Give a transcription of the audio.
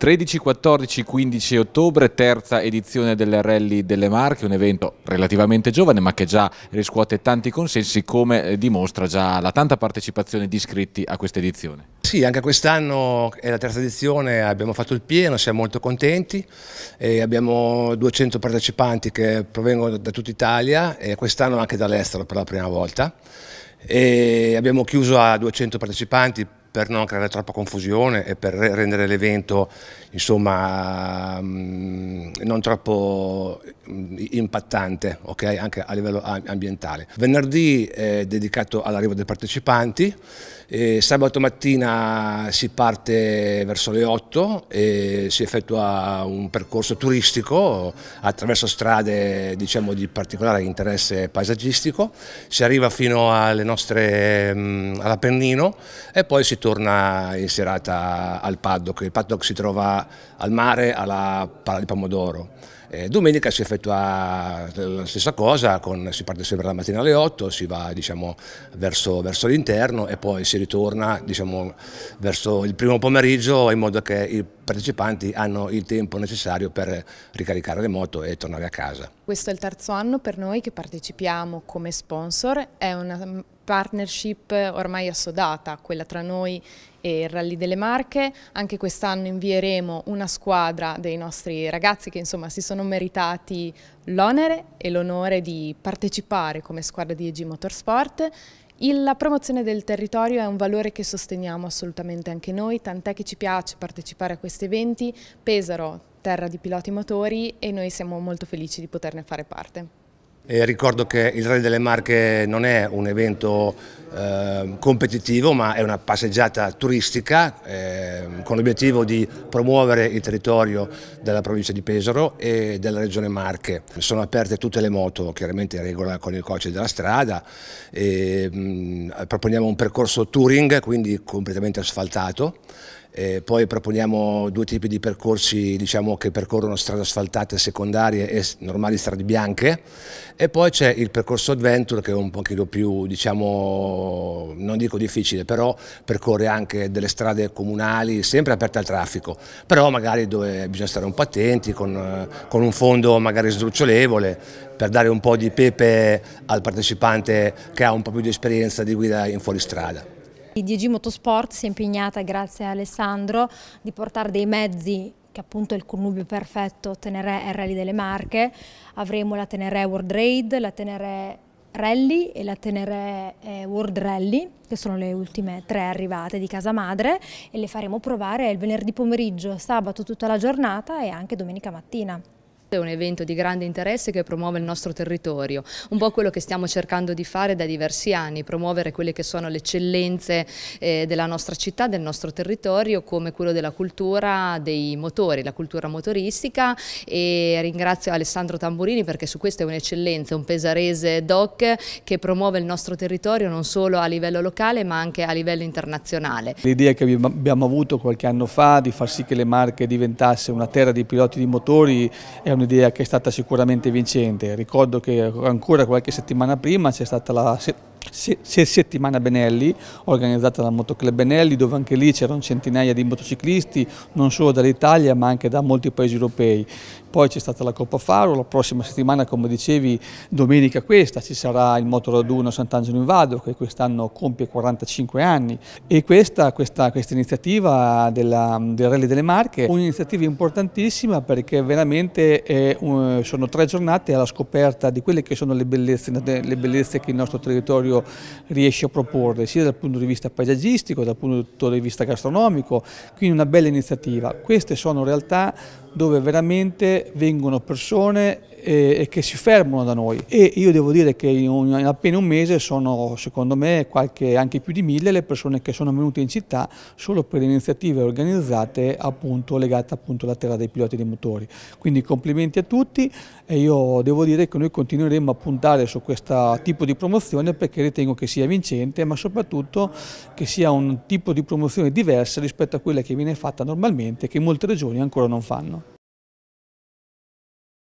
13, 14, 15 ottobre, terza edizione del Rally delle Marche, un evento relativamente giovane ma che già riscuote tanti consensi come eh, dimostra già la tanta partecipazione di iscritti a questa edizione. Sì, anche quest'anno è la terza edizione, abbiamo fatto il pieno, siamo molto contenti, abbiamo 200 partecipanti che provengono da tutta Italia e quest'anno anche dall'estero per la prima volta. E abbiamo chiuso a 200 partecipanti per non creare troppa confusione e per rendere l'evento insomma mm, non troppo Mm, impattante okay? anche a livello ambientale. Venerdì è dedicato all'arrivo dei partecipanti, sabato mattina si parte verso le 8 e si effettua un percorso turistico attraverso strade diciamo, di particolare interesse paesaggistico, si arriva fino mm, all'Apennino e poi si torna in serata al paddock, il paddock si trova al mare alla Pala di Pomodoro. E domenica si effettua rispetto alla ah, stessa cosa, con, si parte sempre la mattina alle 8, si va diciamo, verso, verso l'interno e poi si ritorna diciamo, verso il primo pomeriggio in modo che i partecipanti hanno il tempo necessario per ricaricare le moto e tornare a casa. Questo è il terzo anno per noi che partecipiamo come sponsor, è una partnership eh, ormai assodata, quella tra noi e il Rally delle Marche. Anche quest'anno invieremo una squadra dei nostri ragazzi che insomma si sono meritati l'onere e l'onore di partecipare come squadra di EG Motorsport. la promozione del territorio è un valore che sosteniamo assolutamente anche noi, tant'è che ci piace partecipare a questi eventi. Pesaro, terra di piloti motori e noi siamo molto felici di poterne fare parte. E ricordo che il Rally delle Marche non è un evento eh, competitivo ma è una passeggiata turistica eh, con l'obiettivo di promuovere il territorio della provincia di Pesaro e della regione Marche. Sono aperte tutte le moto, chiaramente in regola con il codice della strada, e, mh, mm, proponiamo un percorso touring quindi completamente asfaltato eh, poi proponiamo due tipi di percorsi diciamo, che percorrono strade asfaltate secondarie e normali strade bianche e poi c'è il percorso Adventure che è un pochino più, diciamo, non dico difficile, però percorre anche delle strade comunali sempre aperte al traffico, però magari dove bisogna stare un po' attenti con, con un fondo magari sdrucciolevole per dare un po' di pepe al partecipante che ha un po' più di esperienza di guida in fuoristrada. PDG Motorsport si è impegnata, grazie a Alessandro, di portare dei mezzi che appunto è il connubio perfetto Tenere e Rally delle Marche. Avremo la Tenere World Raid, la Tenere Rally e la Tenere eh, World Rally, che sono le ultime tre arrivate di casa madre, e le faremo provare il venerdì pomeriggio, sabato tutta la giornata e anche domenica mattina. È un evento di grande interesse che promuove il nostro territorio, un po' quello che stiamo cercando di fare da diversi anni, promuovere quelle che sono le eccellenze eh, della nostra città, del nostro territorio, come quello della cultura dei motori, la cultura motoristica e ringrazio Alessandro Tamburini perché su questo è un'eccellenza, un pesarese doc che promuove il nostro territorio non solo a livello locale ma anche a livello internazionale. L'idea che abbiamo avuto qualche anno fa di far sì che le Marche diventasse una terra di piloti di motori è una un'idea che è stata sicuramente vincente. Ricordo che ancora qualche settimana prima c'è stata la se se settimana Benelli organizzata dal Motoclub Benelli dove anche lì c'erano centinaia di motociclisti non solo dall'Italia ma anche da molti paesi europei poi c'è stata la Coppa Faro, la prossima settimana come dicevi domenica questa ci sarà il motoraduno Sant'Angelo in Vado che quest'anno compie 45 anni e questa, questa, questa iniziativa della, del Rally delle Marche è un'iniziativa importantissima perché veramente è, sono tre giornate alla scoperta di quelle che sono le bellezze, le bellezze che il nostro territorio riesce a proporre sia dal punto di vista paesaggistico, dal punto di vista gastronomico, quindi una bella iniziativa. Queste sono realtà dove veramente vengono persone eh, e, che si fermano da noi e io devo dire che in, un, in appena un mese sono secondo me qualche, anche più di mille le persone che sono venute in città solo per iniziative organizzate appunto legate appunto alla terra dei piloti dei motori. Quindi complimenti a tutti e io devo dire che noi continueremo a puntare su questo tipo di promozione perché ritengo che sia vincente ma soprattutto che sia un tipo di promozione diversa rispetto a quella che viene fatta normalmente che molte regioni ancora non fanno.